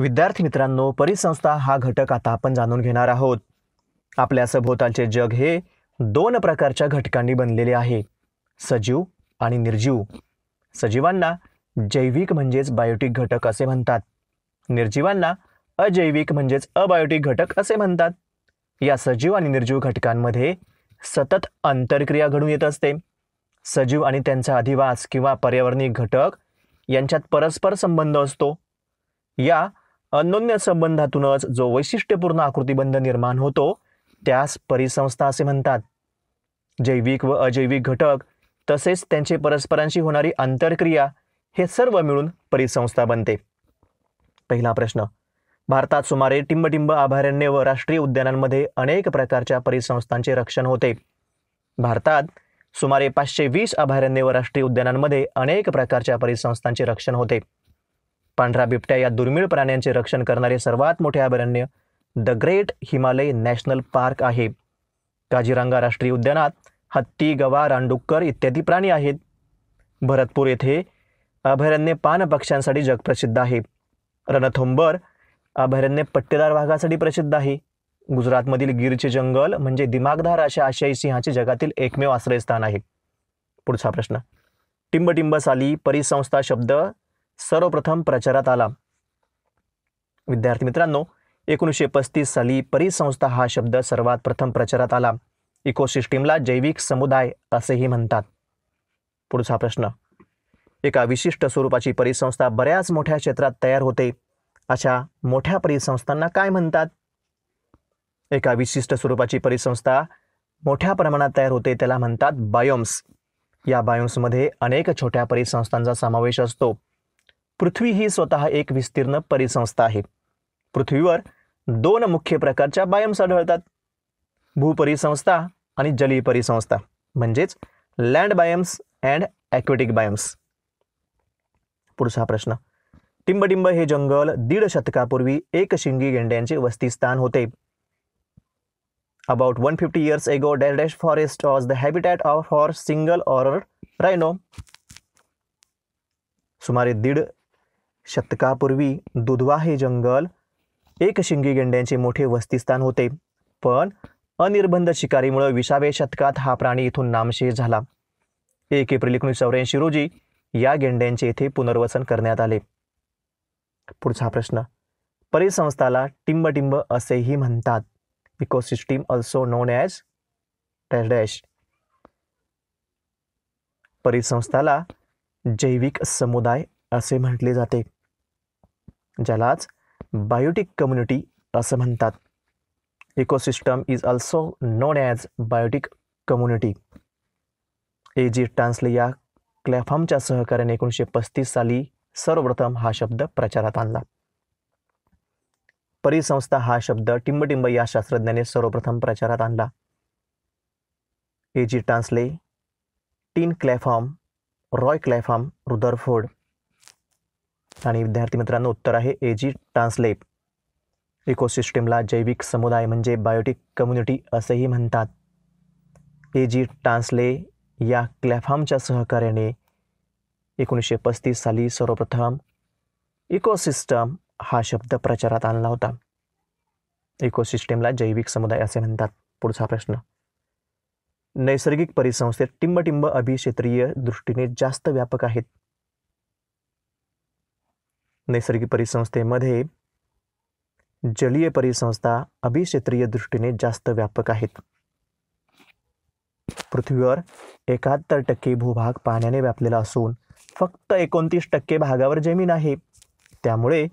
विद्यार्थी मित्रांनो परिसंस्था हा घटक आता आपण जाणून घेणार आहोत आपल्या सभोवतालचे जग हे दोन प्रकारच्या घटकांनी बनलेले आहे सजीव आणि निर्जीव सजीवांना जैविक म्हणजेच बायोटिक घटक असे म्हणतात निर्जीवांना अजैविक म्हणजेच अबायोटिक घटक असे म्हणतात या सजीव आणि निर्जीव घटकांमध्ये सतत अंतरक्रिया घडून येत असते सजीव आणि त्यांचा अधिवास किंवा पर्यावरणीय घटक यांच्यात परस्पर संबंध असतो या अन्योन्य संबंधातूनच जो वैशिष्ट्यपूर्ण आकृतीबंध निर्माण होतो त्यास परिसंस्था असे म्हणतात जैविक व अजैविक घटक तसेच त्यांचे परस्परांशी होणारी आंतरक्रिया हे सर्व मिळून परिसंस्था बनते पहिला प्रश्न भारतात सुमारे टिंबटिंब अभयारण्य व राष्ट्रीय उद्यानांमध्ये अनेक प्रकारच्या परिसंस्थांचे रक्षण होते भारतात सुमारे पाचशे वीस अभयारण्य व राष्ट्रीय उद्यानांमध्ये अनेक प्रकारच्या परिसंस्थांचे रक्षण होते पांढरा बिबट्या या दुर्मिळ प्राण्यांचे रक्षण करणारे सर्वात मोठे अभयारण्य the great Himalaya national park आहे काजीरंगा राष्ट्रीय उद्यानात हत्ती गवा रानडुक्कर इत्यादी प्राणी आहेत भरतपूर येथे अभयारण्य पान पक्ष्यांसाठी जगप्रसिद्ध आहे रणथोंबर अभयारण्य पट्टेदार भागासाठी प्रसिद्ध आहे गुजरातमधील गिरचे जंगल म्हणजे दिमागधार अशा आशियाई सिंहाचे जगातील एकमेव आश्रयस्थान आहे पुढचा प्रश्न टिंबटिंब साली परिसंस्था शब्द सर्वप्रथम प्रचारात आला विद्यार्थी मित्रांनो एकोणीसशे पस्तीस साली परिसंस्था हा शब्द सर्वात प्रथम प्रचारात आला इकोसिस्टीमला जैविक समुदाय असेही म्हणतात पुढचा प्रश्न एका विशिष्ट स्वरूपाची परिसंस्था बऱ्याच मोठ्या क्षेत्रात तयार होते अशा मोठ्या परिसंस्थांना काय म्हणतात एका विशिष्ट स्वरूपाची परिसंस्था मोठ्या प्रमाणात तयार होते त्याला म्हणतात बायोम्स या बायोम्समध्ये अनेक छोट्या परिसंस्थांचा समावेश असतो पृथ्वी ही स्वतः एक विस्तीर्ण परिसंस्था आहे पृथ्वीवर दोन मुख्य प्रकारच्या बायम्स आढळतात भूपरिसंस्था आणि जलीय परिसंस्था म्हणजेच land biomes and aquatic biomes पुढचा प्रश्न टिंबटिंब हे जंगल दीड शतकापूर्वी एक शिंगी गेंड्यांचे वस्तीस्थान होते about one fifty years ago dash forest was the habitat of for single or rhino सुमारे दीड शतकापूर्वी दुधवा हे जंगल एक शिंगी गेंड्यांचे मोठे वस्तिस्थान होते पण अनिर्बंध शिकारीमुळे विसाव्या शतकात हा प्राणी इथून नामशेष झाला एक एप्रिल एकोणीस चौऱ्याऐंशी रोजी या गेंड्यांचे येथे पुनर्वसन करण्यात आले पुढचा प्रश्न परिसंस्थाला टिंबटिंब असेही म्हणतात ecosystem also known as dash dash परिसंस्थाला जैविक समुदाय असे म्हटले जाते ज्यालाच बायोटिक कम्युनिटी असं म्हणतात ecosystem is also known as biotic community A G Tansley या क्लॅफॉर्मच्या सहकार्याने एकोणीसशे पस्तीस साली सर्वप्रथम हा शब्द प्रचारात आणला परिसंस्था हा शब्द टिंबटिंब या शास्त्रज्ञाने सर्वप्रथम प्रचारात आणला ए जी टान्सले टीन क्लॅफॉर्म रॉय क्लॅफॉर्म रुदरफोर्ड आणि विद्यार्थी मित्रांनो उत्तर आहे एजी जी ट्रान्सलेप जैविक समुदाय म्हणजे बायोटिक कम्युनिटी असेही म्हणतात एजी जी या क्लॅफामच्या सहकार्याने एकोणीसशे पस्तीस साली सर्वप्रथम इकोसिस्टम हा शब्द प्रचारात आणला होता इकोसिस्टमला जैविक समुदाय असे म्हणतात पुढचा प्रश्न नैसर्गिक परिसंस्थेत टिंबटिंब अभिक्षेत्रीय दृष्टीने जास्त व्यापक आहेत नैसर्गिक परिसंस्थेमध्ये जलीय परिसंस्था अभिक्षेत्रीय दृष्टीने जास्त व्यापक आहेत पृथ्वीवर एकाहत्तर टक्के भूभाग पाण्याने व्यापलेला असून फक्त एकोणतीस टक्के भागावर जमीन आहे त्यामुळे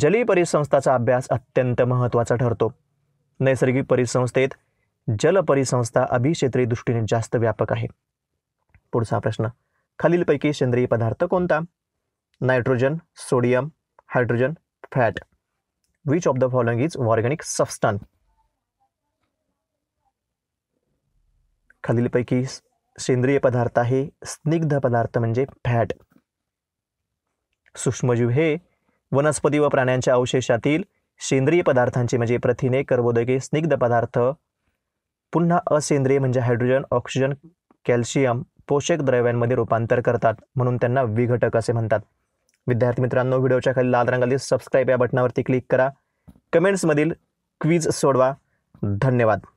जलीय परिसंस्थाचा अभ्यास अत्यंत महत्त्वाचा ठरतो नैसर्गिक परिसंस्थेत जल परिसंस्था अभिक्षेत्रीय दृष्टीने जास्त व्यापक आहे पुढचा प्रश्न खालीलपैकी सेंद्रिय पदार्थ कोणता nitrogen sodium hydrogen fat Which of the following is organic substance? खालीलपैकी सेंद्रिय पदार्थ आहे स्निग्ध पदार्थ म्हणजे फॅट सूक्ष्मजीव हे वनस्पती व प्राण्यांच्या अवशेषातील सेंद्रिय पदार्थांचे म्हणजे प्रथिने कर्बोदके स्निग्ध पदार्थ पुन्हा असेंद्रिय म्हणजे हायड्रोजन ऑक्सिजन कॅल्शियम पोषक द्रव्यांमध्ये रूपांतर करतात म्हणून त्यांना विघटक असे म्हणतात विद्यार्थी मित्रांनो व्हिडिओच्या खाली लाल रंगातील सबस्क्राईब या बटनावरती क्लिक करा कमेंट्समधील क्वीज सोडवा धन्यवाद